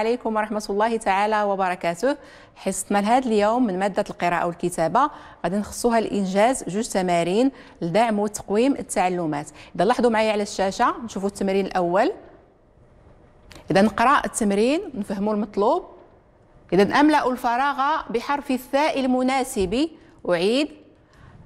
عليكم ورحمة الله تعالى وبركاته حصتنا لهذا اليوم من مادة القراءة والكتابة غادي نخصوها لإنجاز جوج تمارين لدعم وتقويم التعلمات إذا لاحظوا معايا على الشاشة نشوفوا التمرين الأول إذا نقرأ التمرين نفهموا المطلوب إذا أملأ الفراغ بحرف الثاء المناسب أعيد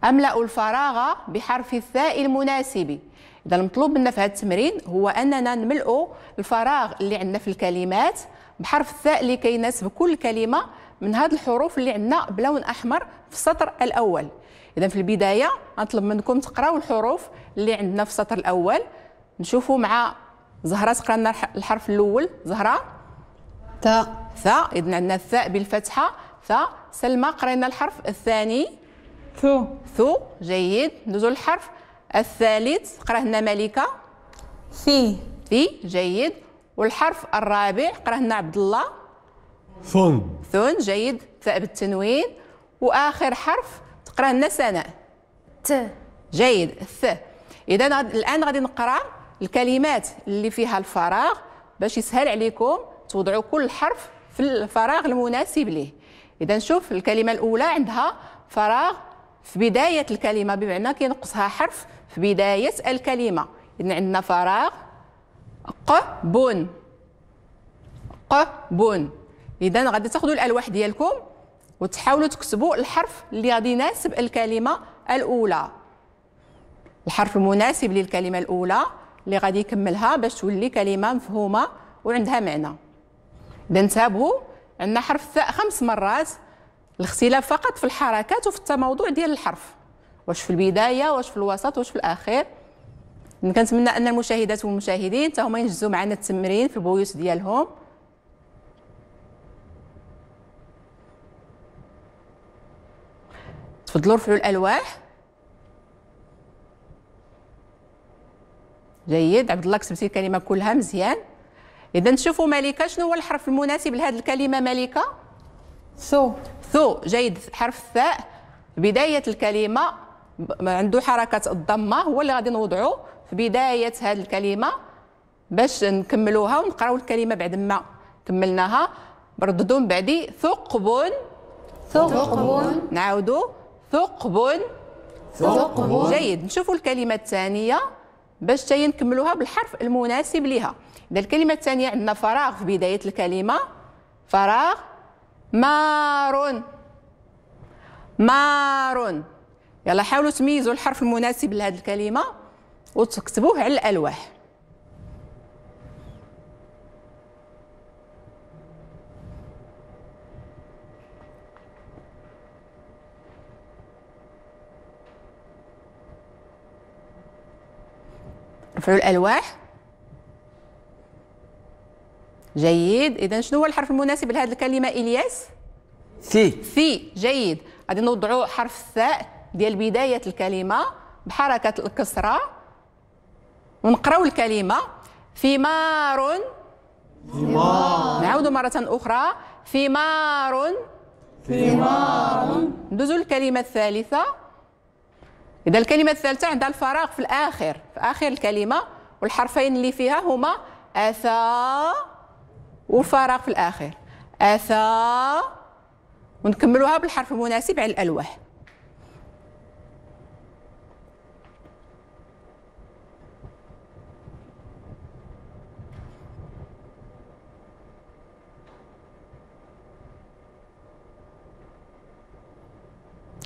أملأ الفراغ بحرف الثاء المناسب إذا المطلوب منا في هذا التمرين هو أننا نملأ الفراغ اللي عندنا في الكلمات بحرف الثاء اللي كيناسب كل كلمه من هذه الحروف اللي عندنا بلون احمر في السطر الاول اذا في البدايه غنطلب منكم تقراو الحروف اللي عندنا في السطر الاول نشوفوا مع زهره تقرا لنا الحرف الاول زهره تاء ثاء اذا عندنا الثاء بالفتحه ثاء سلمى قرينا الحرف الثاني ثو ثو جيد ندوزو للحرف الثالث قرا هنا ملكه في في جيد والحرف الرابع قرأ لنا عبد الله ثن ثن جيد تاء بالتنوين واخر حرف تقرا لنا سناء ت جيد ث اذا الان غادي نقرا الكلمات اللي فيها الفراغ باش يسهل عليكم توضعوا كل حرف في الفراغ المناسب ليه اذا نشوف الكلمه الاولى عندها فراغ في بدايه الكلمه بمعنى كينقصها حرف في بدايه الكلمه اذا عندنا فراغ قبون قبون اذا غادي تاخذوا الالواح ديالكم وتحاولوا تكتبوا الحرف اللي غادي يناسب الكلمه الاولى الحرف المناسب للكلمه الاولى اللي غادي يكملها باش تولي كلمه مفهومه وعندها معنى اذا انتبهوا عندنا حرف الثاء خمس مرات الاختلاف فقط في الحركات وفي التموضع ديال الحرف واش في البدايه واش في الوسط واش في الاخير كنتمنى ان المشاهدات والمشاهدين تهما ينجزوا معنا التمرين في البيوت ديالهم تفضلوا رفعوا الالواح جيد عبد الله كتبتي الكلمه كلها مزيان اذا نشوفوا ملكه شنو هو الحرف المناسب لهذه الكلمه ملكه ثو ثو جيد حرف الثاء بدايه الكلمه عنده حركه الضمه هو اللي غادي نوضعو في بدايه هذه الكلمه باش نكملوها ونقراو الكلمه بعد ما كملناها رددوا من بعدي ثقب ثقب نعاودوا ثقب ثقب جيد نشوفوا الكلمه الثانيه باش حتى نكملوها بالحرف المناسب لها اذا الكلمه الثانيه عندنا فراغ في بدايه الكلمه فراغ مار مار يلا حاولوا تميزوا الحرف المناسب لهذه الكلمه وتكتبوه على الالواح رفعوا الالواح جيد اذا شنو هو الحرف المناسب لهذه الكلمه الياس في ثي جيد غادي نوضعوا حرف الثاء ديال بدايه الكلمه بحركه الكسره ونقراو الكلمه ثمار ثمار نعاودوا مره اخرى ثمار ثمار ندوزوا للكلمه الثالثه اذا الكلمه الثالثه عندها الفراغ في الاخر في اخر الكلمه والحرفين اللي فيها هما اثا والفراغ في الاخر اثا ونكملوها بالحرف المناسب على الالواح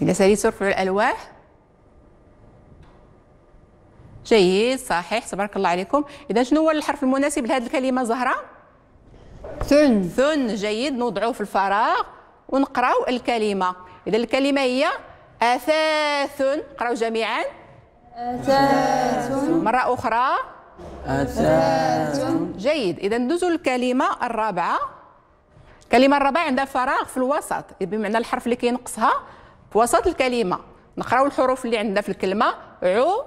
اليساري صرف الألواح جيد صحيح تبارك الله عليكم إذا شنو هو الحرف المناسب لهذه الكلمة زهرة؟ ثن ثن جيد نوضعو في الفراغ ونقراو الكلمة إذا الكلمة هي أثاث قراو جميعا أثاث مرة أخرى أثاث جيد إذا ندوزوا الكلمة الرابعة الكلمة الرابعة عندها فراغ في الوسط بمعنى الحرف اللي كينقصها في وسط الكلمه نقراو الحروف اللي عندنا في الكلمه عو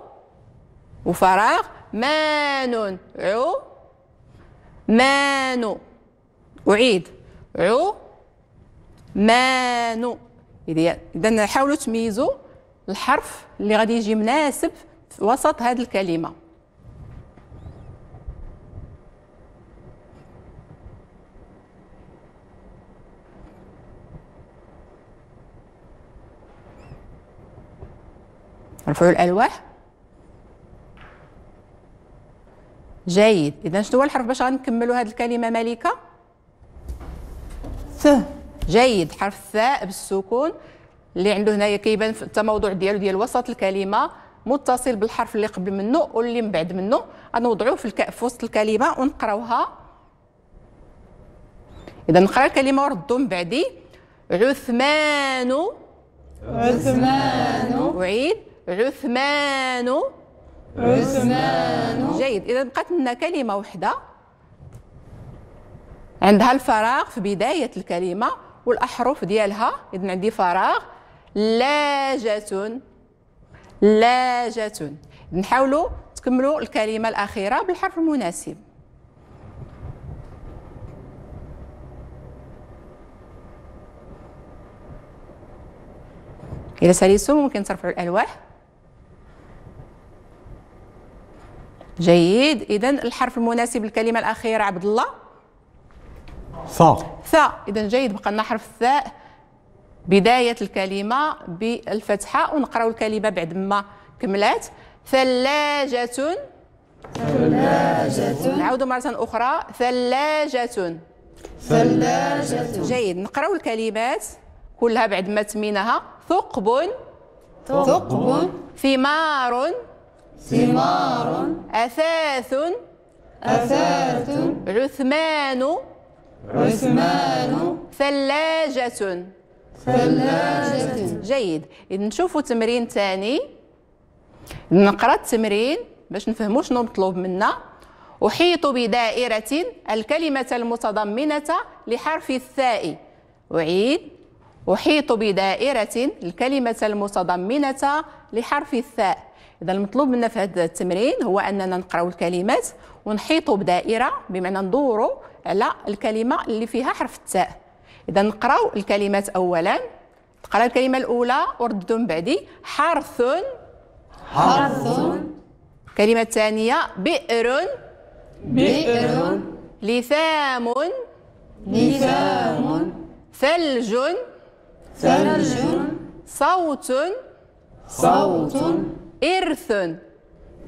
وفراغ مان عو مانو اعيد عو مانو اذا نحاول تميزوا الحرف اللي غادي يجي مناسب في وسط هذه الكلمه مرفوع الالواح جيد اذا شنو هو الحرف باش غنكملوا هذه الكلمه ملكه ث جيد حرف ثاء بالسكون اللي عنده هنايا كيبان في التموضع ديالو ديال وسط الكلمه متصل بالحرف اللي قبل منه واللي من بعد منه غنوضعوه في, الك... في وسط الكلمه ونقراوها اذا نقرا الكلمه وردوا من بعدي عثمان عثمان وعيد عثمان عثمان جيد اذا بقات لنا كلمه واحده عندها الفراغ في بدايه الكلمه والاحرف ديالها اذا عندي فراغ لاجه لاجه نحاولوا تكملوا الكلمه الاخيره بالحرف المناسب إذا ساليتم ممكن ترفعوا الألواح جيد اذا الحرف المناسب للكلمه الاخيره عبد الله ثاء ثاء اذا جيد بقى لنا حرف الثاء بدايه الكلمه بالفتحه ونقراو الكلمه بعد ما كملات ثلاجه ثلاجه نعاودوا مره اخرى ثلاجه ثلاجه جيد نقراو الكلمات كلها بعد ما تمينها ثقب ثقب ثمار ثمار أثاث أثاث عثمان عثمان ثلاجة ثلاجة جيد إذا نشوفوا تمرين ثاني نقرأ التمرين باش نفهموا شنو مطلوب منا أحيط بدائرة الكلمة المتضمنة لحرف الثاء أعيد أحيط بدائرة الكلمة المتضمنة لحرف الثاء اذا المطلوب منا في هذا التمرين هو اننا نقراو الكلمات ونحيطوا بدائره بمعنى ندوروا على الكلمه اللي فيها حرف التاء اذا نقراو الكلمات اولا تقرا الكلمه الاولى وردو من بعدي حرث حرث الكلمه الثانيه بئر بئر لثام لثام ثلج ثلج صوت صوت إرث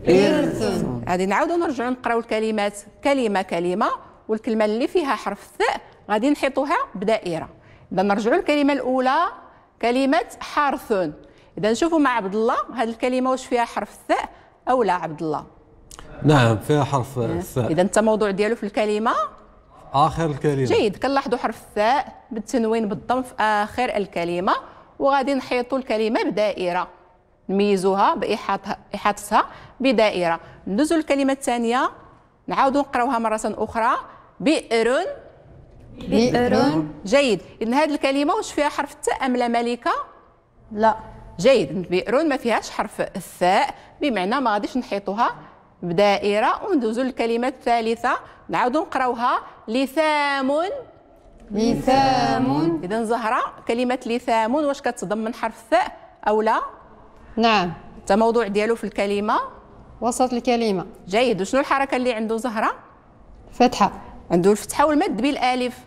إرث غادي نعاودو نرجعو نقراو الكلمات كلمة كلمة والكلمة اللي فيها حرف الثاء غادي نحيطوها بدائرة إذا نرجعو الكلمة الأولى كلمة حرث إذا نشوفوا مع عبد الله هذه الكلمة واش فيها حرف الثاء أو لا عبد الله نعم فيها حرف الثاء إيه. إذا أنت موضوع ديالو في الكلمة آخر الكلمة جيد كنلاحظوا حرف الثاء بالتنوين بالضم في آخر الكلمة وغادي نحيطوا الكلمة بدائرة نميزوها باحاطتها بدائره ندوزو للكلمه الثانيه نعاودو نقراوها مره اخرى بئر بئر جيد إذن هذه الكلمه واش فيها حرف التاء ام لا ملكه لا جيد بئر ما فيهاش حرف الثاء بمعنى ما غاديش نحيطوها بدائره وندوزو للكلمه الثالثه نعاودو نقراوها لثام لثام اذا زهره كلمه لثام واش كتضمن حرف الثاء او لا نعم موضوع ديالو في الكلمه وسط الكلمه جيد وشنو الحركه اللي عنده زهره فتحه عنده الفتحه والمد بالالف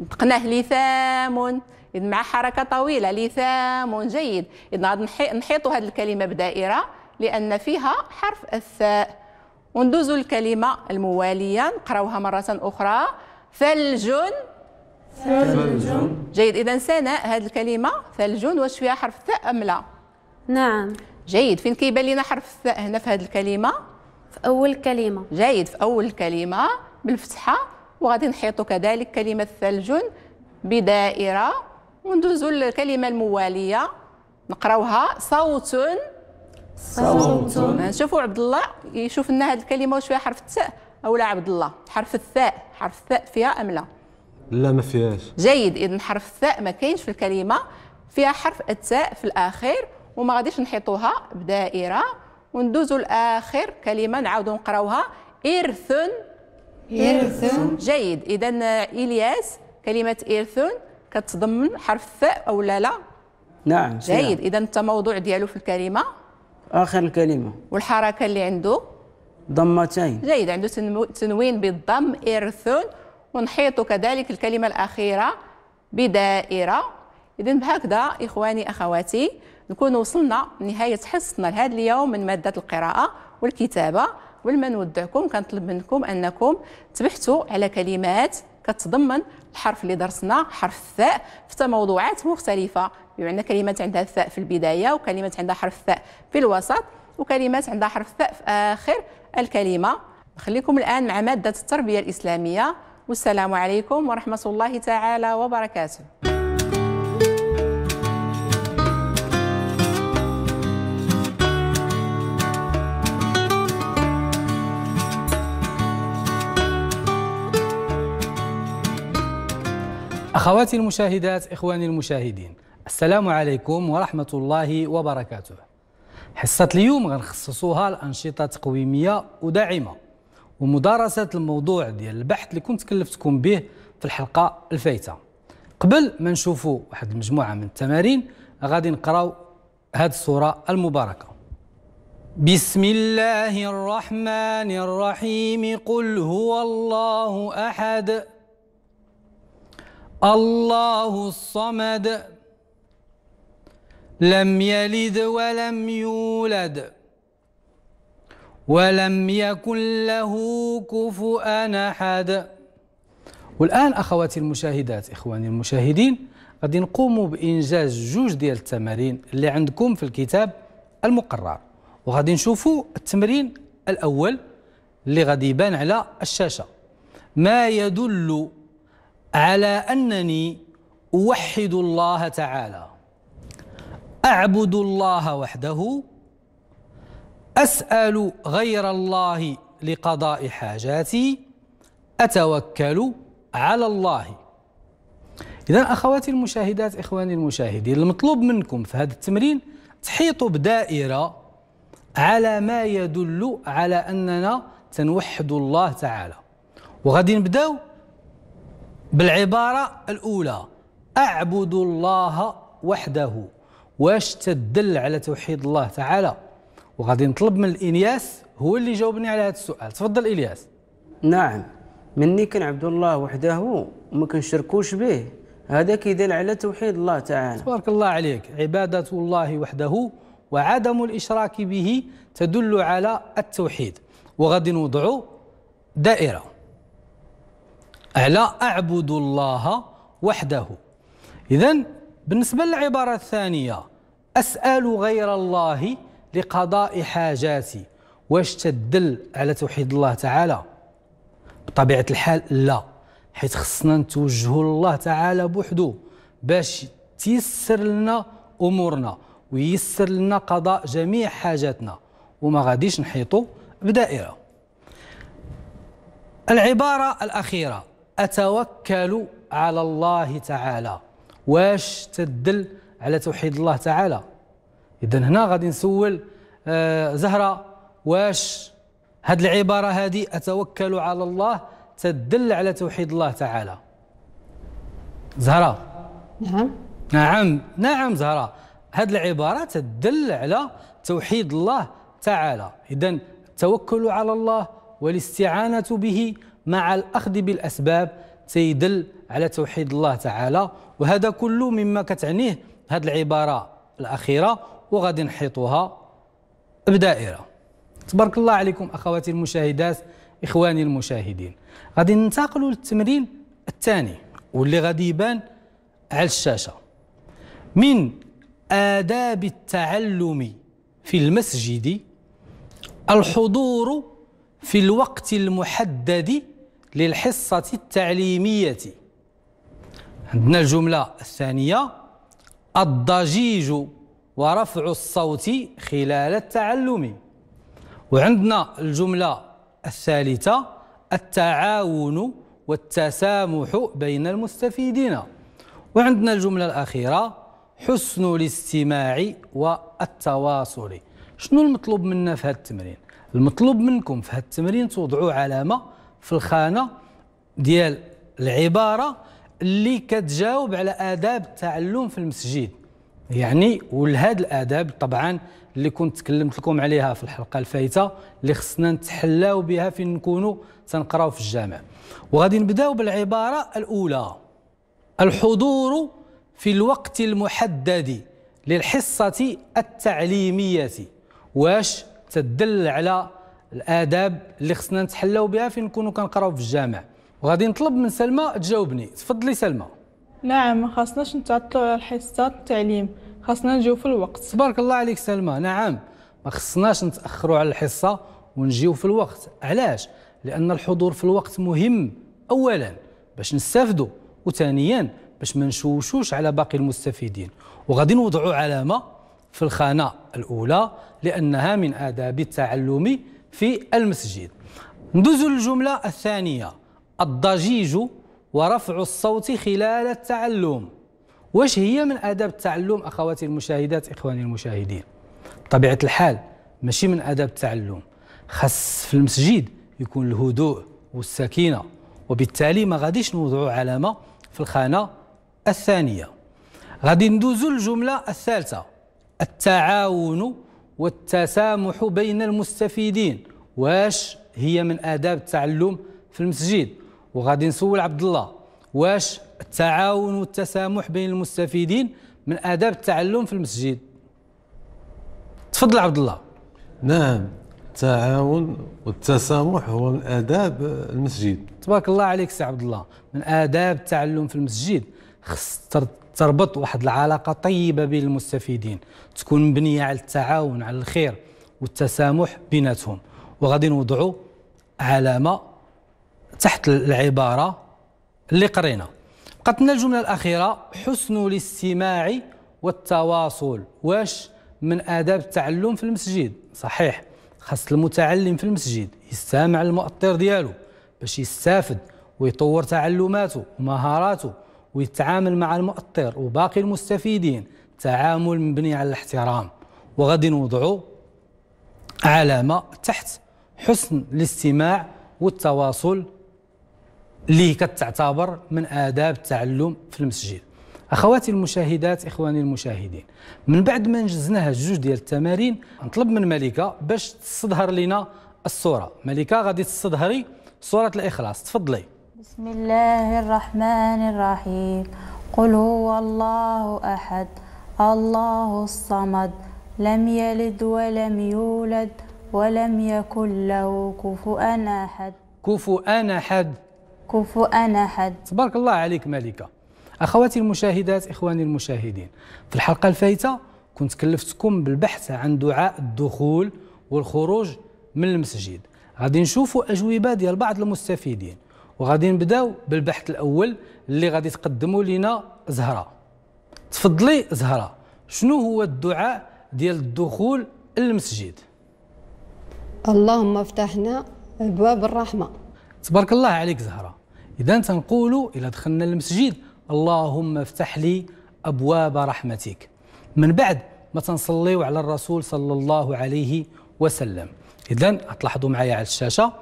نطقناه لثام إذ مع حركة طويلة لثام جيد إذن غادي نحيطوا هذه الكلمة بدائرة لأن فيها حرف الثاء وندوز الكلمة الموالية نقراوها مرة أخرى ثلج ثلج جيد إذا سناء هذه الكلمة ثلج واش فيها حرف الثاء أم لا؟ نعم جيد فين كيبان لنا حرف الثاء هنا في هذه الكلمه في اول كلمه جيد في اول كلمه بالفتحه وغادي نحيطوا كذلك كلمه ثلج بدائره وندوزوا للكلمه المواليه نقراوها صوت صوت نشوفوا عبد الله يشوف لنا هذه الكلمه واش فيها حرف التاء او لا عبد الله حرف الثاء حرف الثاء فيها ام لا لا ما فيهاش جيد اذا حرف الثاء ما كاينش في الكلمه فيها حرف التاء في الاخير وما غاديش نحيطوها بدائره وندوزوا لاخر كلمه نعاودوا نقراوها إرثن إرثن جيد إذا إلياس كلمة إرثن كتضمن حرف الثاء أو لا لا نعم جيد إذا أنت موضوع ديالو في الكلمة آخر الكلمة والحركة اللي عنده ضمتين جيد عنده تنو... تنوين بالضم إرثن ونحيط كذلك الكلمة الأخيرة بدائرة اذا بهكذا اخواني اخواتي نكون وصلنا لنهايه حصتنا لهذا اليوم من ماده القراءه والكتابه قبل ما نودعكم كنطلب منكم انكم تبحثوا على كلمات كتضمن الحرف اللي درسنا حرف الثاء في موضوعات مختلفه بمعنى كلمات عندها الثاء في البدايه وكلمات عندها حرف الثاء في الوسط وكلمات عندها حرف الثاء في اخر الكلمه نخليكم الان مع ماده التربيه الاسلاميه والسلام عليكم ورحمه الله تعالى وبركاته أخواتي المشاهدات إخواني المشاهدين السلام عليكم ورحمة الله وبركاته حصة اليوم غنخصصوها لأنشطة تقويمية وداعمة ومدارسة الموضوع ديال البحث اللي كنت كلفتكم به في الحلقة الفايتة قبل ما نشوفوا واحد المجموعة من التمارين غادي نقراو هذه الصورة المباركة بسم الله الرحمن الرحيم قل هو الله أحد الله الصمد لم يلد ولم يولد ولم يكن له كفؤا أحد والآن أخواتي المشاهدات إخواني المشاهدين غادي نقوموا بإنجاز جوج ديال التمارين اللي عندكم في الكتاب المقرر وغادي نشوفوا التمرين الأول اللي غادي يبان على الشاشة ما يدل على أنني أوحد الله تعالى أعبد الله وحده أسأل غير الله لقضاء حاجاتي أتوكل على الله إذا أخواتي المشاهدات إخواني المشاهدين المطلوب منكم في هذا التمرين تحيطوا بدائرة على ما يدل على أننا تنوحد الله تعالى وغادي نبداو بالعبارة الأولى أعبد الله وحده واش تدل على توحيد الله تعالى وغادي نطلب من الإنياس هو اللي جاوبني على هذا السؤال تفضل إلياس نعم مني كنعبد الله وحده وما كنشركوش به هذا كيدل على توحيد الله تعالى تبارك الله عليك عبادة الله وحده وعدم الإشراك به تدل على التوحيد وغادي نوضعوا دائرة على أعبد الله وحده إذا بالنسبة للعبارة الثانية أسأل غير الله لقضاء حاجاتي واش تدل على توحيد الله تعالى بطبيعة الحال لا حيث خصنا نتوجهوا لله تعالى بوحده باش تيسر لنا أمورنا ويسر لنا قضاء جميع حاجاتنا وما غاديش نحيطوا بدائرة العبارة الأخيرة أتوكل على الله تعالى واش تدل على توحيد الله تعالى إذا هنا غادي نسول آه، زهرة واش هاد العبارة هذه أتوكل على الله تدل على توحيد الله تعالى زهرة نعم نعم نعم زهرة هاد العبارة تدل على توحيد الله تعالى إذا التوكل على الله والاستعانة به مع الأخذ بالأسباب تيدل على توحيد الله تعالى وهذا كله مما كتعنيه هذه العبارة الأخيرة وغادي نحيطها بدائرة تبارك الله عليكم أخواتي المشاهدات إخواني المشاهدين غادي ننتقلوا للتمرين الثاني واللي غادي يبان على الشاشة من آداب التعلم في المسجد الحضور في الوقت المحدد للحصة التعليمية عندنا الجملة الثانية الضجيج ورفع الصوت خلال التعلم وعندنا الجملة الثالثة التعاون والتسامح بين المستفيدين وعندنا الجملة الأخيرة حسن الاستماع والتواصل شنو المطلوب منا في هذا التمرين المطلوب منكم في هذا التمرين توضعوا علامة في الخانه ديال العباره اللي كتجاوب على اداب التعلم في المسجد يعني ولهاد الاداب طبعا اللي كنت تكلمت لكم عليها في الحلقه الفايته اللي خصنا نتحلاو بها فين نكونوا تنقراو في الجامع وغادي نبداو بالعباره الاولى الحضور في الوقت المحدد للحصه التعليميه واش تدل على الاداب اللي خصنا نتحلاو بها فين نكونوا كنقراو في الجامع وغادي نطلب من سلمى تجاوبني تفضلي سلمى نعم ما خصناش نتعطلوا على الحصه التعليم خصنا نجيو في الوقت تبارك الله عليك سلمى نعم ما خصناش نتاخروا على الحصه ونجيو في الوقت علاش لان الحضور في الوقت مهم اولا باش نستافدوا وثانيا باش ما نشوشوش على باقي المستفيدين وغادي نوضعوا علامه في الخانه الاولى لانها من اداب التعلم في المسجد ندوز الجملة الثانية الضجيج ورفع الصوت خلال التعلم واش هي من آداب التعلم أخواتي المشاهدات إخواني المشاهدين طبيعة الحال ماشي من آداب التعلم خاص في المسجد يكون الهدوء والسكينة وبالتالي ما غاديش نوضعوا علامة في الخانة الثانية غادي ندوزو الجملة الثالثة التعاون والتسامح بين المستفيدين واش هي من آداب التعلم في المسجد وغادي نسول عبد الله واش التعاون والتسامح بين المستفيدين من آداب التعلم في المسجد تفضل عبد الله نعم التعاون والتسامح هو من آداب المسجد تبارك الله عليك سي عبد الله من آداب التعلم في المسجد خص تربط واحد العلاقه طيبه بين المستفيدين تكون مبنيه على التعاون على الخير والتسامح بيناتهم وغادي نوضعوا علامه تحت العباره اللي قرينا بقات لنا الجمله الاخيره حسن الاستماع والتواصل واش من اداب التعلم في المسجد صحيح خاص المتعلم في المسجد يستمع للمؤطر ديالو باش يستافد ويطور تعلماته ومهاراته ويتعامل مع المؤطر وباقي المستفيدين تعامل مبني على الاحترام وغادي نوضعوا علامه تحت حسن الاستماع والتواصل اللي كتعتبر من آداب التعلم في المسجد أخواتي المشاهدات إخواني المشاهدين من بعد ما نجزناها جوج ديال التمارين نطلب من ملكة باش تستظهر لنا الصورة ملكة غادي تستظهري صورة الإخلاص تفضلي بسم الله الرحمن الرحيم قل هو الله أحد الله الصمد لم يلد ولم يولد ولم يكن له كفؤا أحد كفؤا أحد كفؤا أحد تبارك الله عليك ملكة أخواتي المشاهدات إخواني المشاهدين في الحلقة الفايتة كنت كلفتكم بالبحث عن دعاء الدخول والخروج من المسجد غادي نشوفوا أجوبة ديال بعض المستفيدين وغادي نبداو بالبحث الاول اللي غادي تقدموا لنا زهره تفضلي زهره شنو هو الدعاء ديال الدخول للمسجد اللهم افتحنا ابواب الرحمه تبارك الله عليك زهره اذا تنقولوا الى دخلنا المسجد اللهم افتح لي ابواب رحمتك من بعد ما تنصليو على الرسول صلى الله عليه وسلم اذا تلاحظوا معايا على الشاشه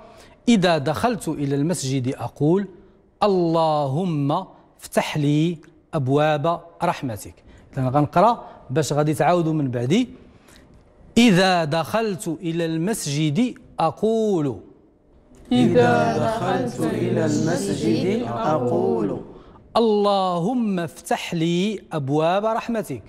إذا دخلت إلى المسجد أقول اللهم افتح لي أبواب رحمتك إذا غنقرأ باش غادي تعاودوا من بعدي إذا دخلت إلى المسجد أقول إذا دخلت إلى المسجد أقول اللهم افتح لي أبواب رحمتك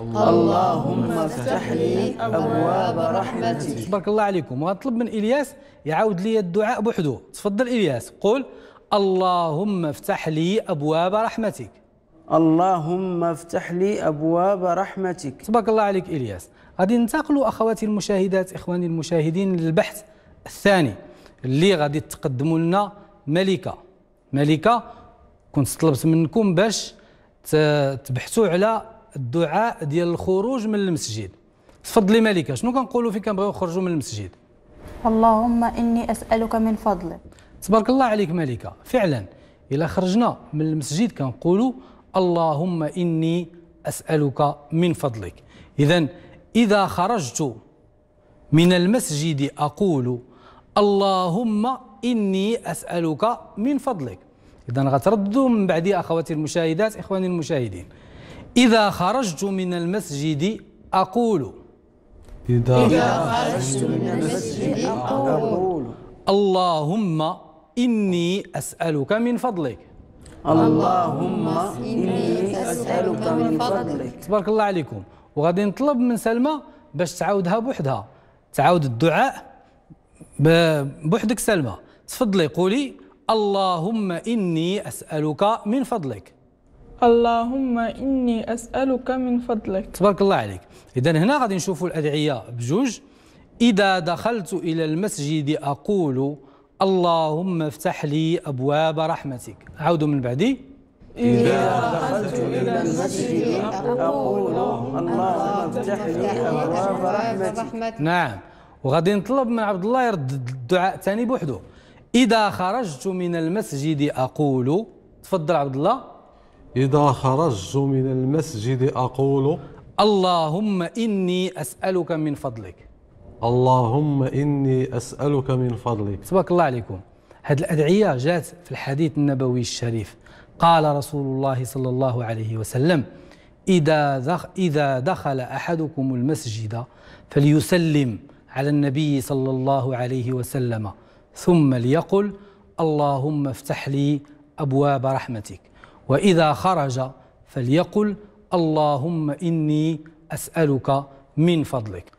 اللهم افتح لي ابواب رحمتك بارك الله عليكم وغنطلب من الياس يعاود لي الدعاء بوحده تفضل الياس قول اللهم افتح لي ابواب رحمتك اللهم افتح لي ابواب رحمتك تبارك الله عليك الياس غادي ننتقلوا اخواتي المشاهدات اخواني المشاهدين للبحث الثاني اللي غادي تقدموا لنا ملكه ملكه كنت طلبت منكم باش تبحثوا على الدعاء ديال الخروج من المسجد تفضلي ملكه شنو كنقولوا فين كنبغيو نخرجوا من المسجد اللهم اني اسالك من فضلك تبارك الله عليك ملكه فعلا الا خرجنا من المسجد كنقولوا اللهم اني اسالك من فضلك اذا اذا خرجت من المسجد اقول اللهم اني اسالك من فضلك اذا غتردوا من بعدي اخواتي المشاهدات اخواني المشاهدين إذا خرجت من المسجد أقول إذا, خرجت من المسجد أقول اللهم إني أسألك من فضلك اللهم إني أسألك من فضلك تبارك الله عليكم وغادي نطلب من سلمى باش تعاودها بوحدها تعاود الدعاء بوحدك سلمى تفضلي قولي اللهم إني أسألك من فضلك اللهم إني أسألك من فضلك تبارك الله عليك إذا هنا غادي نشوفوا الأدعية بجوج إذا دخلت إلى المسجد أقول اللهم افتح لي أبواب رحمتك عودوا من بعدي إذا دخلت إلى المسجد أقول اللهم افتح لي أبواب رحمتك نعم وغادي نطلب من عبد الله يرد الدعاء ثاني بوحده إذا خرجت من المسجد أقول تفضل عبد الله إذا خرجت من المسجد أقول اللهم إني أسألك من فضلك اللهم إني أسألك من فضلك تبارك الله عليكم هذه الأدعية جاءت في الحديث النبوي الشريف قال رسول الله صلى الله عليه وسلم إذا إذا دخل أحدكم المسجد فليسلم على النبي صلى الله عليه وسلم ثم ليقل اللهم افتح لي أبواب رحمتك وإذا خرج فليقل اللهم إني أسألك من فضلك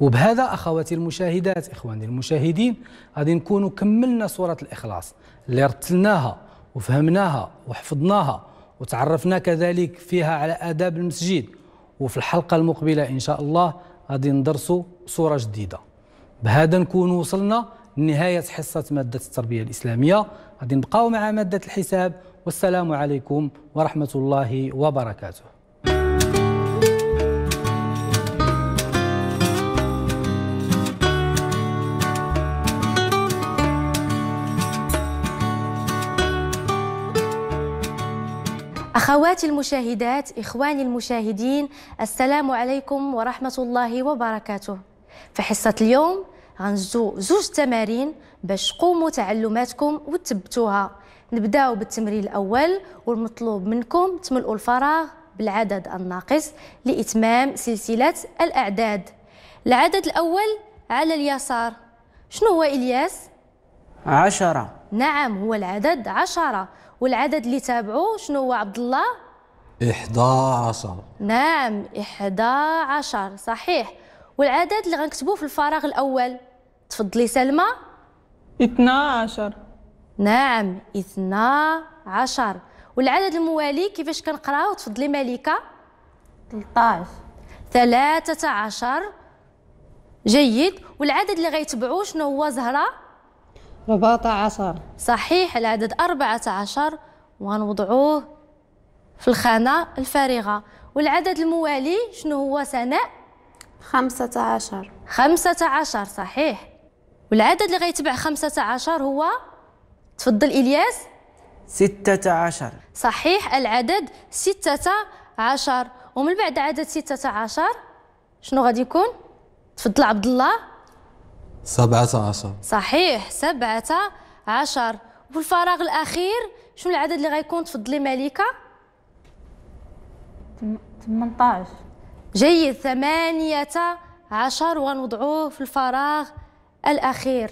وبهذا أخواتي المشاهدات إخواني المشاهدين غادي نكونوا كملنا سورة الإخلاص اللي رتلناها وفهمناها وحفظناها وتعرفنا كذلك فيها على آداب المسجد وفي الحلقة المقبلة إن شاء الله غادي ندرسوا سورة جديدة بهذا نكون وصلنا لنهاية حصة مادة التربية الإسلامية غادي نبقاو مع مادة الحساب والسلام عليكم ورحمة الله وبركاته أخواتي المشاهدات إخواني المشاهدين السلام عليكم ورحمة الله وبركاته في حصة اليوم غنجدو زوج تمارين باش تقوموا تعلماتكم وتثبتوها نبداو بالتمرين الاول والمطلوب منكم تملؤوا الفراغ بالعدد الناقص لاتمام سلسله الاعداد العدد الاول على اليسار شنو هو الياس عشرة نعم هو العدد عشرة والعدد اللي تابعه شنو هو عبد الله عشر نعم عشر صحيح والعدد اللي غنكتبوه في الفراغ الاول تفضلي سلمى 12 نعم اثنا عشر والعدد الموالي كيفاش كنقراو تفضلي مليكه 13 ثلاثة عشر جيد والعدد اللي غيتبعو شنو هو زهرة 14 صحيح العدد 14 وغنوضعوه في الخانة الفارغة والعدد الموالي شنو هو سناء 15 15 صحيح والعدد اللي غيتبع 15 هو تفضل إلياس ستة عشر صحيح العدد ستة عشر ومن بعد عدد ستة عشر شنو غادي يكون تفضل عبد الله سبعة عشر صحيح سبعة عشر وفي الفراغ الأخير شنو العدد اللي غيكون تفضلي ملكة 18 جيد ثمانية عشر وغنوضعوه في الفراغ الأخير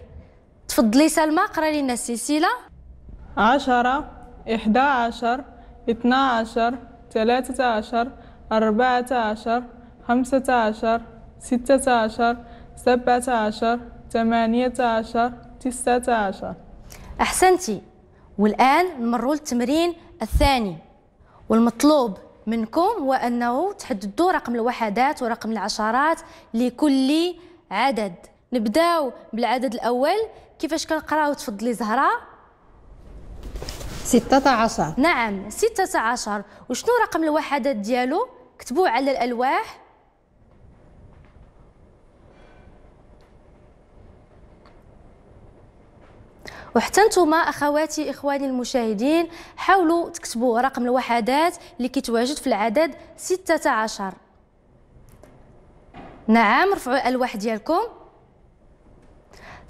تفضلي سلمى قرا لنا السلسله 10 11 12 13 14 15 16 17 18 19 احسنتي والان نمروا للتمرين الثاني والمطلوب منكم هو انه تحددوا رقم الوحدات ورقم العشرات لكل عدد نبداو بالعدد الاول كيفاش كنقراو تفضلي زهره 16 نعم 16 وشنو رقم الوحدات ديالو كتبوه على الالواح وحتى نتوما اخواتي اخواني المشاهدين حاولوا تكتبوا رقم الوحدات اللي كيتواجد في العدد 16 نعم رفعوا الالواح ديالكم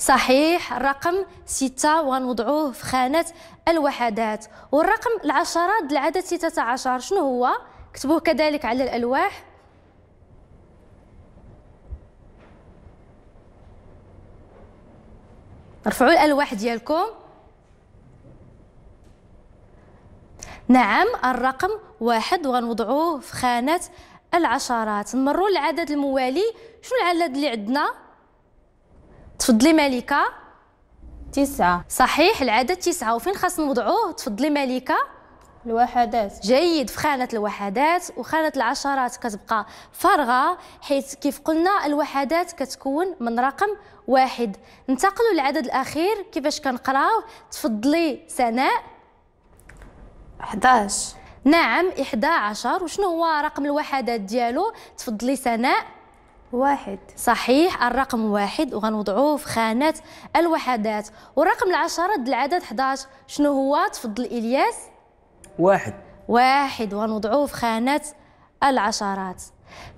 صحيح الرقم ستة ونوضعوه في خانة الوحدات والرقم العشرة العدد ستة عشر شنو هو؟ كتبوه كذلك على الألواح رفعوا الألواح ديالكم نعم الرقم واحد ونوضعوه في خانة العشرات نمروا العدد الموالي شنو العدد اللي عندنا تفضلي ملكه تسعة صحيح العدد تسعة وفين خاص نوضعوه تفضلي ملكه الوحدات جيد في خانة الوحدات وخانة العشرات كتبقى فارغة حيث كيف قلنا الوحدات كتكون من رقم واحد ننتقلوا للعدد الأخير كيفاش كنقراو تفضلي سناء 11 نعم 11 وشنو هو رقم الوحدات ديالو تفضلي سناء واحد صحيح الرقم واحد وغنوضعوه في خانة الوحدات والرقم العشرة العدد 11 شنو هو تفضل إلياس واحد واحد وغنوضعوه في خانة العشرات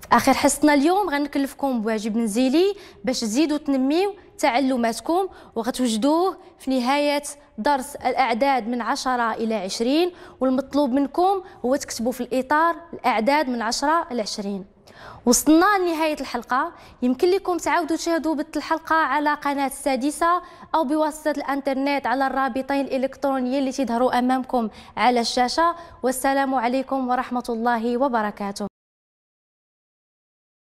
في اخر حصتنا اليوم غنكلفكم بواجب منزلي باش تزيدوا تنميو تعلماتكم وغتوجدوه في نهايه درس الاعداد من عشرة الى عشرين والمطلوب منكم هو تكتبوا في الاطار الاعداد من عشرة إلى عشرين وصلنا لنهايه الحلقه يمكن لكم تعاودوا تشاهدوا الحلقه على قناه السادسه او بواسطه الانترنت على الرابطين الالكترونيين اللي تظهروا امامكم على الشاشه والسلام عليكم ورحمه الله وبركاته